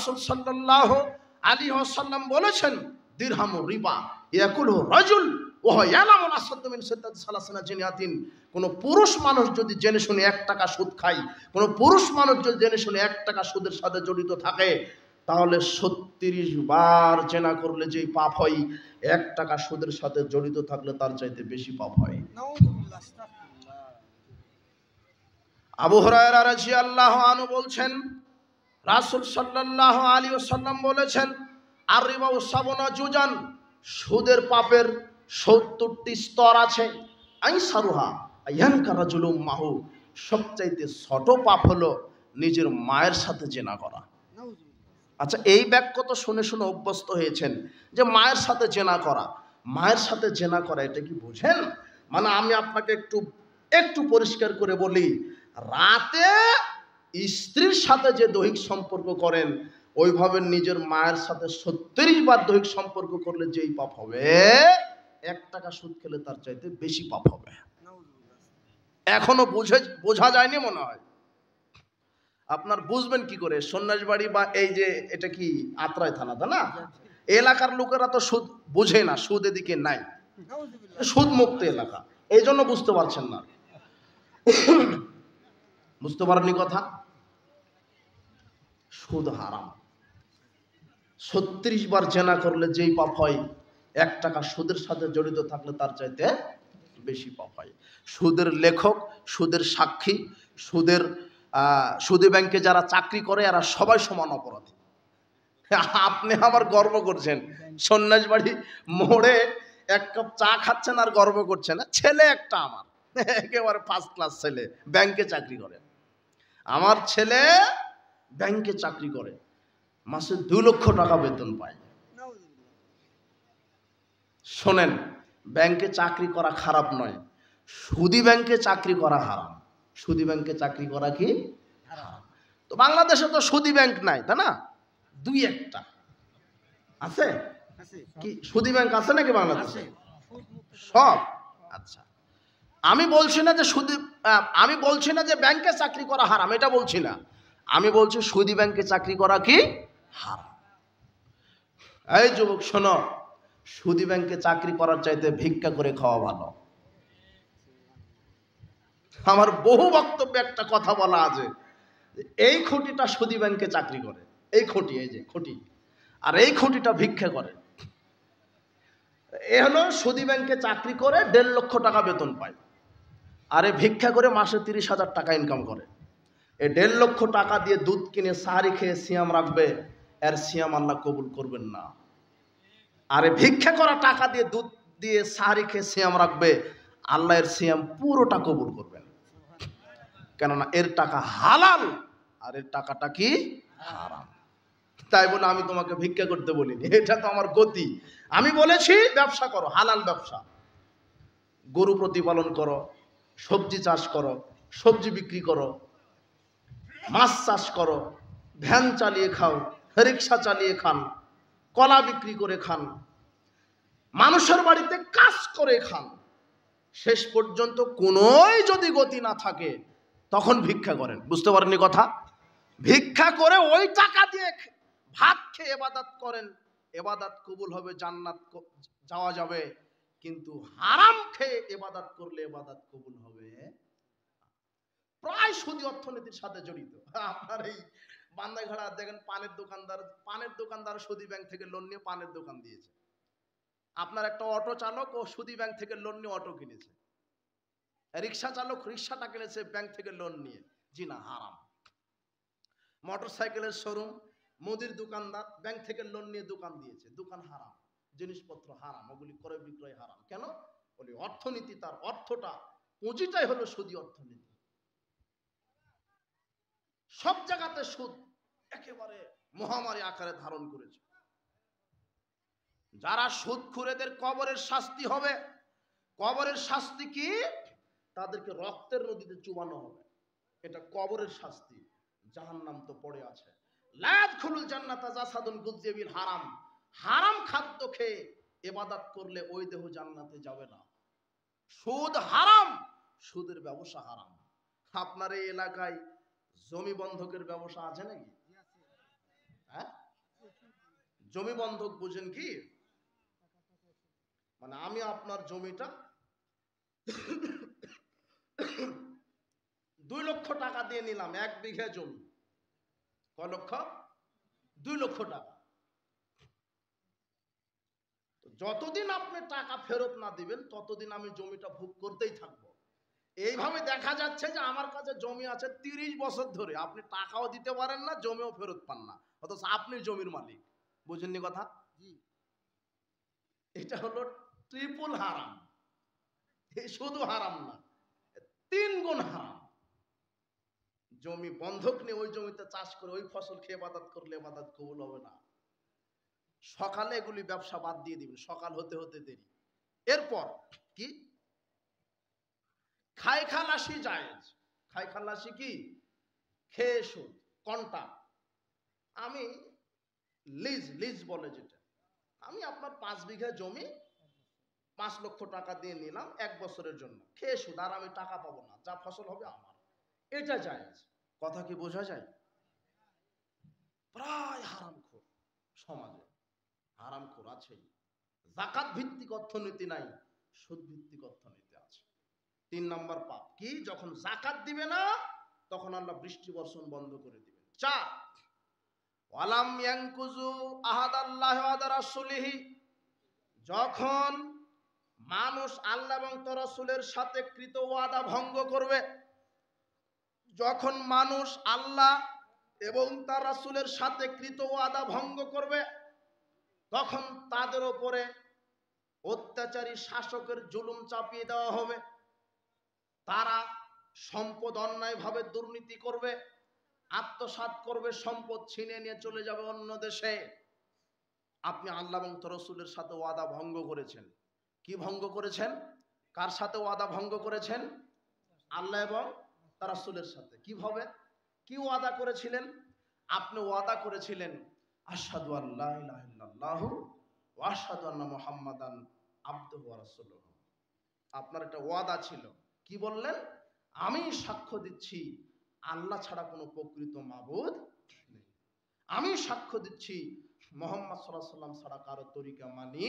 রাসুল সাল্লাহ আলী সাল্লাম বলেছেন দিরহাম রিবা ইয়াকুল রাজুল কোন পুরুষ মানুষ যদি জেনে শুনে এক টাকা সুদ খাই কোন পুরুষ মানুষ যদি জেনে শুনে এক টাকা সুদের সাথে জড়িত থাকে তাহলে ছত্রিশ বার চেনা করলে যে পাপ হয় এক টাকা সুদের সাথে জড়িত থাকলে তার চাইতে বেশি পাপ হয় আবু হরাই আল্লাহ আনু বলছেন রাসুল সাল্লাহ আলী সাল্লাম বলেছেন আর রিমা উসাবনা জুজান সুদের পাপের সত্তরটি স্তর আছে আই সারুহা ইয়ান কারাজুল মাহু সবচাইতে ছোট পাপ হলো নিজের মায়ের সাথে জেনা করা আচ্ছা এই বাক্য তো শুনে শুনে অভ্যস্ত হয়েছেন যে মায়ের সাথে জেনা করা মায়ের সাথে জেনা করা এটা কি বুঝেন মানে আমি আপনাকে একটু একটু পরিষ্কার করে বলি রাতে স্ত্রীর সাথে যে দৈহিক সম্পর্ক করেন ওইভাবে নিজের মায়ের সাথে সত্তরিশ বার দৈহিক সম্পর্ক করলে যেই পাপ হবে এক টাকা সুদ খেলে তার চাইতে বেশি পাপ হবে এখনো বুঝে বোঝা যায়নি মনে হয় আপনার বুঝবেন কি করে সন্ন্যাস বাড়ি বা এই যে এটা কি আত্রায় থানা তা না এলাকার লোকেরা তো সুদ বোঝে না সুদ এদিকে নাই সুদ মুক্ত এলাকা এই জন্য বুঝতে পারছেন না বুঝতে পারেনি কথা সুদ হারাম ছত্রিশ বার জেনা করলে যেই পাপ হয় এক টাকা সুদের সাথে জড়িত থাকলে তার চাইতে বেশি পাপ হয় সুদের লেখক সুদের সাক্ষী সুদের সুদে ব্যাংকে যারা চাকরি করে এরা সবাই সমান অপরাধী আপনি আবার গর্ব করছেন সন্ন্যাস বাড়ি মোড়ে এক কাপ চা খাচ্ছেন আর গর্ব করছেন ছেলে একটা আমার একেবারে ফার্স্ট ক্লাস ছেলে ব্যাংকে চাকরি করে আমার ছেলে ব্যাংকে চাকরি করে মাসে দুই লক্ষ টাকা বেতন পায় শোনেন ব্যাংকে চাকরি করা খারাপ নয় সুদি ব্যাংকে চাকরি করা হারাম সুদি ব্যাংকে চাকরি করা কি তো বাংলাদেশে তো সুদি ব্যাংক নাই তাই না দুই একটা আছে কি সুদি ব্যাংক আছে নাকি বাংলাদেশে সব আচ্ছা আমি বলছি না যে সুদি আমি বলছি না যে ব্যাংকে চাকরি করা হারাম এটা বলছি না আমি বলছি সৌদি ব্যাংকে চাকরি করা কি হারাম এই যুবক শোনো সুদি ব্যাংকে চাকরি করার চাইতে ভিক্ষা করে খাওয়া ভালো আমার বহু বক্তব্যে একটা কথা বলা আছে এই খুঁটিটা সুদি ব্যাংকে চাকরি করে এই খুঁটি এই যে খুঁটি আর এই খুঁটিটা ভিক্ষা করে এ হলো সুদি ব্যাংকে চাকরি করে দেড় লক্ষ টাকা বেতন পায় আর এ ভিক্ষা করে মাসে তিরিশ হাজার টাকা ইনকাম করে এ দেড় লক্ষ টাকা দিয়ে দুধ কিনে সাহারি খেয়ে সিয়াম রাখবে এর সিয়াম আল্লাহ কবুল করবেন না আর ভিক্ষা করা টাকা দিয়ে দুধ দিয়ে সাহারি খেয়ে সিয়াম রাখবে আল্লাহ এর সিয়াম পুরোটা কবুল করবেন কেননা এর টাকা হালাল আর এর টাকাটা কি হারাম তাই বলে আমি তোমাকে ভিক্ষা করতে বলিনি এটা তো আমার গতি আমি বলেছি ব্যবসা করো হালাল ব্যবসা গরু প্রতিপালন করো সবজি চাষ করো সবজি বিক্রি করো মাছ চাষ করো ভ্যান চালিয়ে খাও রিক্সা চালিয়ে খান কলা বিক্রি করে খান মানুষের বাড়িতে কাজ করে খান শেষ পর্যন্ত কোনোই যদি গতি না থাকে তখন ভিক্ষা করেন বুঝতে পারেননি কথা ভিক্ষা করে ওই টাকা দিয়ে ভাত খেয়ে এবাদাত করেন এবাদাত কবুল হবে জান্নাত যাওয়া যাবে কিন্তু হারাম খেয়ে এবাদাত করলে এবাদাত কবুল হবে প্রায় সুদী অর্থনীতির সাথে জড়িত আপনার এই বান্দাঘাড়া দেখেন পানের দোকানদার পানের দোকানদার সৌদি ব্যাংক থেকে লোন নিয়ে পানের দোকান দিয়েছে আপনার একটা অটো চালক ও সৌদি ব্যাংক থেকে লোন নিয়ে অটো কিনেছে রিক্সা চালক রিক্সাটা কিনেছে ব্যাংক থেকে লোন নিয়ে জি না হারাম মোটর সাইকেলের শোরুম মুদির দোকানদার ব্যাংক থেকে লোন নিয়ে দোকান দিয়েছে দোকান হারাম জিনিসপত্র হারাম ওগুলি ক্রয় বিক্রয় হারাম কেন বলি অর্থনীতি তার অর্থটা পুঁজিটাই হলো সৌদি অর্থনীতি সব জায়গাতে সুদ একেবারে মহামারী আকারে ধারণ করেছে যারা সুদ খুরেদের কবরের শাস্তি হবে কবরের শাস্তি কি তাদেরকে রক্তের নদীতে চুবানো হবে এটা কবরের শাস্তি জাহান নাম তো পড়ে আছে লাজ খুলুল জান্নাতা জাসাদুন গুজেবিল হারাম হারাম খাদ্য খেয়ে এবাদাত করলে ওই দেহ জান্নাতে যাবে না সুদ হারাম সুদের ব্যবসা হারাম আপনার এই এলাকায় জমি বন্ধকের ব্যবসা আছে নাকি হ্যাঁ জমি বন্ধক বুঝেন কি মানে আমি আপনার জমিটা দুই লক্ষ টাকা দিয়ে নিলাম এক বিঘা জমি ক লক্ষ দুই লক্ষ টাকা যতদিন আপনি টাকা ফেরত না দিবেন ততদিন আমি জমিটা ভোগ করতেই থাকবো এইভাবে দেখা যাচ্ছে যে আমার কাছে জমি আছে তিরিশ বছর ধরে আপনি টাকাও দিতে পারেন না জমিও ফেরত পান না অথচ আপনি জমির মালিক বুঝেননি কথা এটা হলো ট্রিপল হারাম শুধু হারাম না তিন গুণ হারাম জমি বন্ধক নিয়ে ওই জমিতে চাষ করে ওই ফসল খেয়ে বাদাত করলে বাদাত কবুল হবে না সকালে এগুলি ব্যবসা বাদ দিয়ে দিবেন সকাল হতে হতে দেরি এরপর কি খাইখালাসি খালাসি জায়েজ খায় খালাসি কি খেয়ে সুদ কন্টা আমি লিজ লিজ বলে যেটা আমি আপনার পাঁচ বিঘা জমি পাঁচ লক্ষ টাকা দিয়ে নিলাম এক বছরের জন্য খেয়ে সুদ আর আমি টাকা পাবো না যা ফসল হবে আমার এটা জায়েজ কথা কি বোঝা যায় প্রায় হারামখোর সমাজে হারামখোর আছে জাকাত ভিত্তিক অর্থনীতি নাই সুদ ভিত্তিক অর্থনীতি তিন নম্বর পাপ কি যখন জাকাত দিবে না তখন আল্লাহ বৃষ্টি বর্ষণ বন্ধ করে দিবেন চার ওয়ালাম ইয়াংকুজু আহাদ আল্লাহ রাসুলিহি যখন মানুষ আল্লাহ এবং তরসুলের সাথে কৃত ওয়াদা ভঙ্গ করবে যখন মানুষ আল্লাহ এবং তার রাসুলের সাথে কৃত ওয়াদা ভঙ্গ করবে তখন তাদের ওপরে অত্যাচারী শাসকের জুলুম চাপিয়ে দেওয়া হবে তারা সম্পদ অন্যায়ভাবে দুর্নীতি করবে আত্মসাত করবে সম্পদ ছিনে নিয়ে চলে যাবে অন্য দেশে আপনি আল্লাহ এবং তরসুলের সাথে ওয়াদা ভঙ্গ করেছেন কি ভঙ্গ করেছেন কার সাথে ওয়াদা ভঙ্গ করেছেন আল্লাহ এবং তারাসুলের সাথে কিভাবে কি ওয়াদা করেছিলেন আপনি ওয়াদা করেছিলেন আসাদু আল্লাহ আসাদু আল্লাহ মোহাম্মদান আব্দুল আপনার একটা ওয়াদা ছিল কি বললেন আমি সাক্ষ্য দিচ্ছি আল্লাহ ছাড়া কোনো প্রকৃত মাবুদ নেই আমি সাক্ষ্য দিচ্ছি মোহাম্মদ সাল্লাহ সাল্লাম ছাড়া কারো তরিকা মানি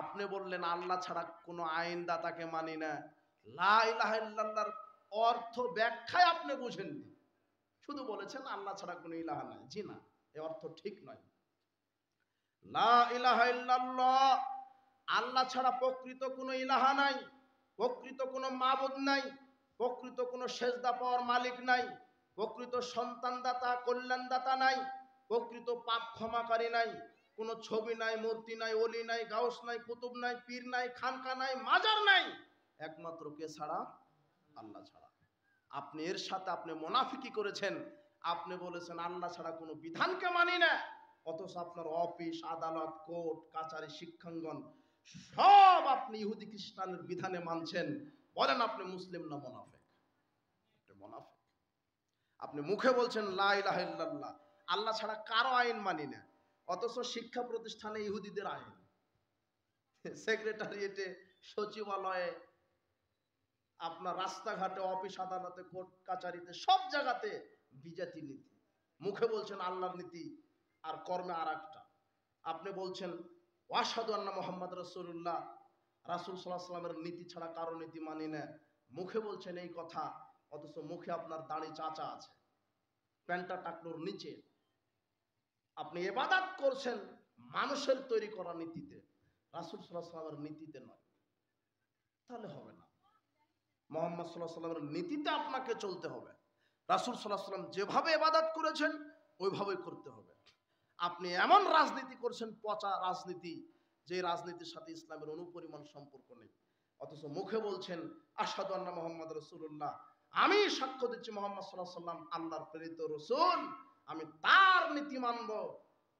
আপনি বললেন আল্লাহ ছাড়া কোনো আইনদাতাকে মানি না লাহার অর্থ ব্যাখ্যায় আপনি বুঝেননি শুধু বলেছেন আল্লাহ ছাড়া কোনো ইলাহা নাই জি না এ অর্থ ঠিক নয় লা ইলাহা আল্লাহ ছাড়া প্রকৃত কোনো ইলাহা নাই প্রকৃত কোনো মাবুদ নাই প্রকৃত কোনো সেজদা পাওয়ার মালিক নাই প্রকৃত সন্তানদাতা কল্যাণদাতা নাই প্রকৃত পাপ ক্ষমাকারী নাই কোনো ছবি নাই মূর্তি নাই অলি নাই গাউস নাই কুতুব নাই পীর নাই খানকা নাই মাজার নাই একমাত্র কে ছাড়া আল্লাহ ছাড়া আপনি এর সাথে আপনি মোনাফিকি করেছেন আপনি বলেছেন আল্লাহ ছাড়া কোনো বিধানকে মানি না অথচ আপনার অফিস আদালত কোর্ট কাছারি শিক্ষাঙ্গন সব আপনি ইহুদি খ্রিস্টানের বিধানে মানছেন বলেন আপনি মুসলিম না মোনাফেক মোনাফেক আপনি মুখে বলছেন লাহ আল্লাহ ছাড়া কারো আইন মানি না অথচ শিক্ষা প্রতিষ্ঠানে ইহুদিদের আইন সেক্রেটারিয়েটে সচিবালয়ে আপনার রাস্তাঘাটে অফিস আদালতে কোর্ট কাচারিতে সব জায়গাতে বিজাতি নীতি মুখে বলছেন আল্লাহর নীতি আর কর্মে আর আপনি বলছেন ওয়াসাদু আন্না মোহাম্মদ রসুল্লাহ রাসুল সাল্লাহ সাল্লামের নীতি ছাড়া কারো নীতি মানি না মুখে বলছেন এই কথা অথচ মুখে আপনার দাড়ি চাচা আছে প্যান্টটা টাকলোর নিচে আপনি এবাদাত করছেন মানুষের তৈরি করা নীতিতে রাসুল সাল্লাহ সাল্লামের নীতিতে নয় তাহলে হবে না মোহাম্মদ সাল্লাহ সাল্লামের নীতিতে আপনাকে চলতে হবে রাসুল সাল্লাহ সাল্লাম যেভাবে এবাদাত করেছেন ওইভাবেই করতে হবে আপনি এমন রাজনীতি করছেন পচা রাজনীতি যে রাজনীতির সাথে ইসলামের অনুপরিমাণ সম্পর্ক নেই অথচ মুখে বলছেন আসাদ আল্লাহ মোহাম্মদ রসুল্লাহ আমি সাক্ষ্য দিচ্ছি মোহাম্মদ সাল্লাহ সাল্লাম আল্লাহর প্রেরিত রসুল আমি তার নীতি মানব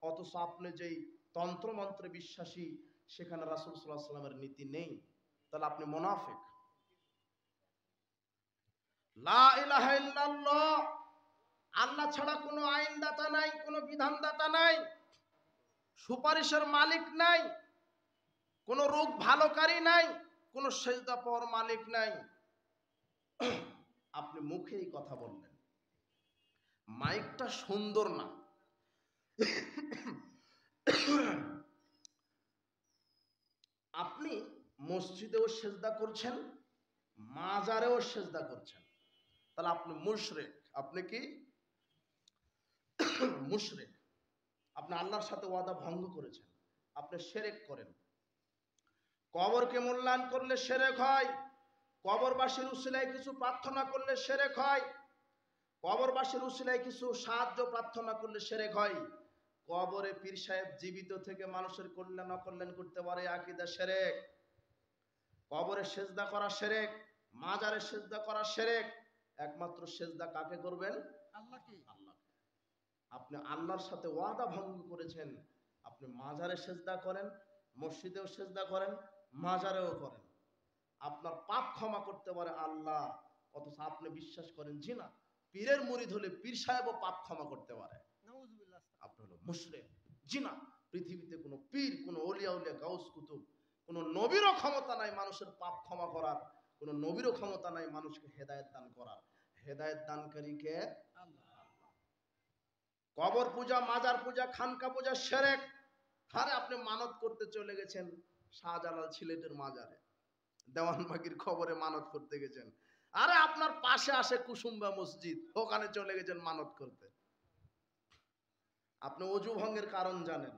অথচ আপনি যেই তন্ত্রমন্ত্রে বিশ্বাসী সেখানে রাসুল সাল্লাহ সাল্লামের নীতি নেই তাহলে আপনি মোনাফেক লা ইলাহা ইল্লাল্লাহ আল্লাহ ছাড়া কোনো আইনদাতা নাই কোনো বিধানদাতা নাই সুপারিশের মালিক নাই কোনো রোগ ভালোকারী নাই কোনো সেজদা পর মালিক নাই আপনি মুখে এই কথা বললেন মাইকটা সুন্দর না আপনি মসজিদেও সেজদা করছেন মাজারেও সেজদা করছেন তাহলে আপনি মুশরেক আপনি কি মুশরেক আপনি আল্লাহর সাথে ওয়াদা ভঙ্গ করেছেন আপনি সেরেক করেন কবরকে মূল্যায়ন করলে সেরেক হয় কবরবাসীর উসিলায় কিছু প্রার্থনা করলে সেরেক হয় কবরবাসীর উসিলায় কিছু সাহায্য প্রার্থনা করলে সেরেক হয় কবরে পীর সাহেব জীবিত থেকে মানুষের কল্যাণ অকল্যাণ করতে পারে আকিদা সেরেক কবরে সেজদা করা সেরেক মাজারে সেজদা করা সেরেক একমাত্র সেজদা কাকে করবেন আল্লাহ আপনি আল্লাহর সাথে ওয়াদা ভঙ্গ করেছেন আপনি মাজারে সেজদা করেন মসজিদেও সেজদা করেন মাজারেও করেন আপনার পাপ ক্ষমা করতে পারে আল্লাহ অথচ আপনি বিশ্বাস করেন জি না পীরের মুরিদ হলে পীর সাহেবও পাপ ক্ষমা করতে পারে আপনি হলো মুসলিম জি না পৃথিবীতে কোনো পীর কোনো অলিয়া উলিয়া গাউস কুতুব কোনো নবীরও ক্ষমতা নাই মানুষের পাপ ক্ষমা করার কোনো নবীরও ক্ষমতা নাই মানুষকে হেদায়ত দান করার হেদায়ত দানকারীকে কবর পূজা মাজার পূজা খানকা পূজা সেরেক হারে আপনি মানত করতে চলে গেছেন শাহজালাল সিলেটের মাজারে দেওয়ান দেওয়ানবাগির খবরে মানত করতে গেছেন আরে আপনার পাশে আসে কুসুম্বা মসজিদ ওখানে চলে গেছেন মানত করতে আপনি অজু ভঙ্গের কারণ জানেন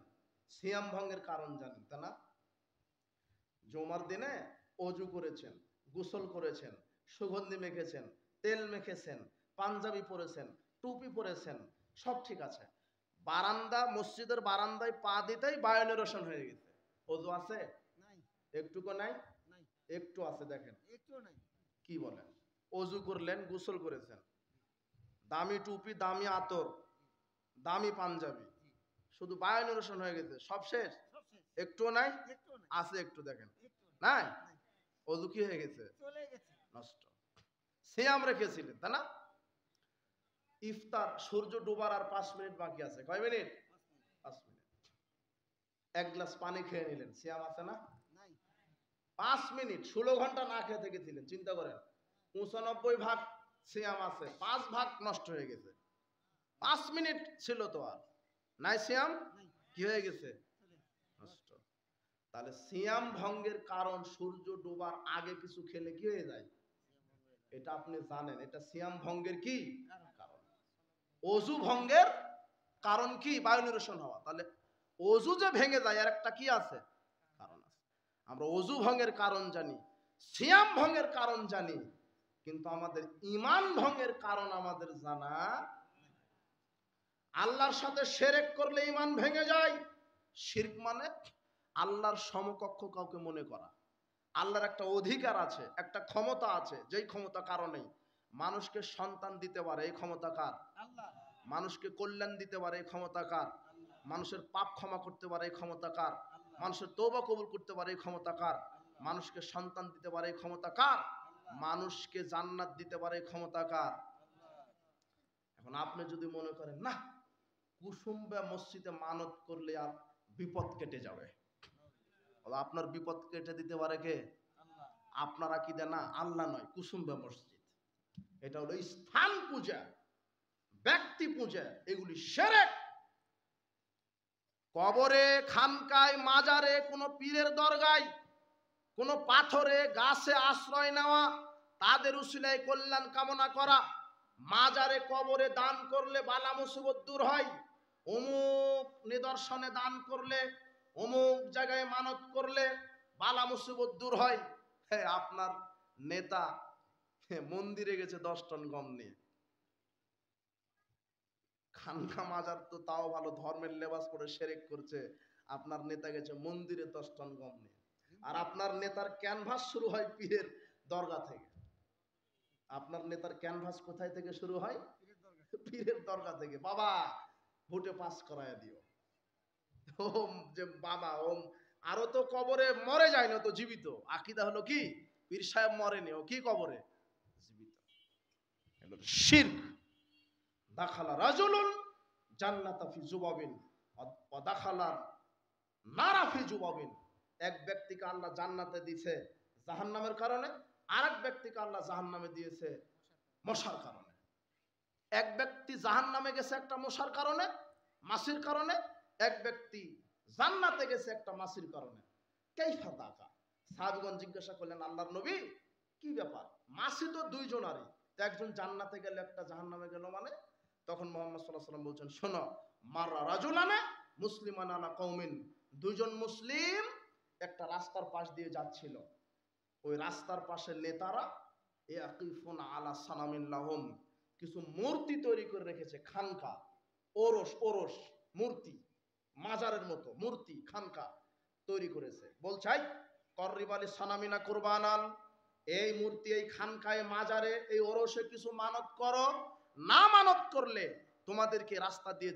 সিয়াম ভঙ্গের কারণ জানেন তা না জমার দিনে অজু করেছেন গোসল করেছেন সুগন্ধি মেখেছেন তেল মেখেছেন পাঞ্জাবি পরেছেন টুপি পরেছেন সব ঠিক আছে বারান্দা মসজিদের বারান্দায় পা দিতেই রোশন হয়ে গেছে অজু আছে একটুকু নাই একটু আছে দেখেন কি বলেন অজু করলেন গোসল করেছেন দামি টুপি দামি আতর দামি পাঞ্জাবি শুধু রোশন হয়ে গেছে সব শেষ একটুও নাই আছে একটু দেখেন নাই অজু কি হয়ে গেছে নষ্ট সিয়াম রেখেছিলেন তাই না ইফতার সূর্য ডোবার আর পাঁচ মিনিট বাকি আছে কয় মিনিট পাঁচ মিনিট এক গ্লাস পানি খেয়ে নিলেন সিয়াম আছে না পাঁচ মিনিট ষোলো ঘন্টা না খেয়ে থেকে ছিলেন চিন্তা করেন পঁচানব্বই ভাগ সিয়াম আছে পাঁচ ভাগ নষ্ট হয়ে গেছে পাঁচ মিনিট ছিল তো আর নাই সিয়াম কি হয়ে গেছে নষ্ট তাহলে সিয়াম ভঙ্গের কারণ সূর্য ডোবার আগে কিছু খেলে কি হয়ে যায় এটা আপনি জানেন এটা সিয়াম ভঙ্গের কি অজু ভঙ্গের কারণ কি বায়ু নিরসন হওয়া তাহলে অজু যে ভেঙে যায় আর একটা কি আছে কারণ আছে আমরা অজু ভঙ্গের কারণ জানি সিয়াম ভঙ্গের কারণ জানি কিন্তু আমাদের ইমান ভঙ্গের কারণ আমাদের জানা আল্লাহর সাথে সেরেক করলে ইমান ভেঙে যায় শির্ক মানে আল্লাহর সমকক্ষ কাউকে মনে করা আল্লাহর একটা অধিকার আছে একটা ক্ষমতা আছে যেই ক্ষমতা কারণেই মানুষকে সন্তান দিতে পারে এই ক্ষমতা কার মানুষকে কল্যাণ দিতে পারে এই ক্ষমতা কার মানুষের পাপ ক্ষমা করতে পারে এই ক্ষমতা কার মানুষের তৌবা কবুল করতে পারে এই ক্ষমতা কার মানুষকে সন্তান দিতে পারে এই ক্ষমতা কার মানুষকে জান্নাত দিতে পারে এই ক্ষমতা কার এখন আপনি যদি মনে করেন না কুসুম্বা মসজিদে মানত করলে আর বিপদ কেটে যাবে আপনার বিপদ কেটে দিতে পারে কে আপনারা কি দেন না আল্লাহ নয় কুসুম্বা মসজিদ এটা হলো স্থান পূজা ব্যক্তি পূজা এগুলি সেরে কবরে খামকায় মাজারে কোনো পীরের দরগায় কোনো পাথরে গাছে আশ্রয় নেওয়া তাদের উসিলায় কল্যাণ কামনা করা মাজারে কবরে দান করলে বালা মুসিবত দূর হয় অমুক নিদর্শনে দান করলে অমুক জায়গায় মানত করলে বালা মুসিবত দূর হয় হ্যাঁ আপনার নেতা হ্যাঁ, মন্দিরে গেছে দশ টন গম নিয়ে খানখা মাজার তো তাও ভালো ধর্মের লেবাস পরে সেরেক করছে আপনার নেতা গেছে মন্দিরে দশ টন গম নিয়ে আর আপনার নেতার ক্যানভাস শুরু হয় পীরের দরগা থেকে আপনার নেতার ক্যানভাস কোথায় থেকে শুরু হয় পীরের দরগা থেকে বাবা ভোটে পাস করায় দিও ওম যে বাবা ওম আরো তো কবরে মরে যায় না তো জীবিত আকিদা হলো কি পীর সাহেব মরেনি ও কি কবরে শির্ক দাখালা রাজুলুন জান্নাতা ফি যুবাবিন দাখালা নারা ফি যুবাবিন এক ব্যক্তিকে আল্লাহ জান্নাতে জাহান্নামের কারণে আরেক ব্যক্তিকে আল্লাহ জাহান্নামে দিয়েছে মশার কারণে এক ব্যক্তি জাহান্নামে গেছে একটা মশার কারণে মাসির কারণে এক ব্যক্তি জান্নাতে গেছে একটা মাসির কারণে কেইফা দাকা সাহাবগণ জিজ্ঞাসা করলেন আল্লাহর নবী কি ব্যাপার মাসি তো দুইজনারই একজন জান্নাতে গেল একটা জাহান নামে গেল মানে তখন মোহাম্মদ সাল্লাহ সাল্লাম বলছেন শোনো মারা রাজুলানা মুসলিমানা কৌমিন দুজন মুসলিম একটা রাস্তার পাশ দিয়ে যাচ্ছিল ওই রাস্তার পাশে নেতারা এ আকিফুন আলা সানামিল্লাহম কিছু মূর্তি তৈরি করে রেখেছে খানকা ওরস ওরস মূর্তি মাজারের মতো মূর্তি খানকা তৈরি করেছে বলছাই কর্রিবালি সানামিনা কুরবানাল এই মূর্তি এই খানকায় মাজারে এই ওরসে কিছু মানত করো না মানত করলে তোমাদেরকে রাস্তা দিয়ে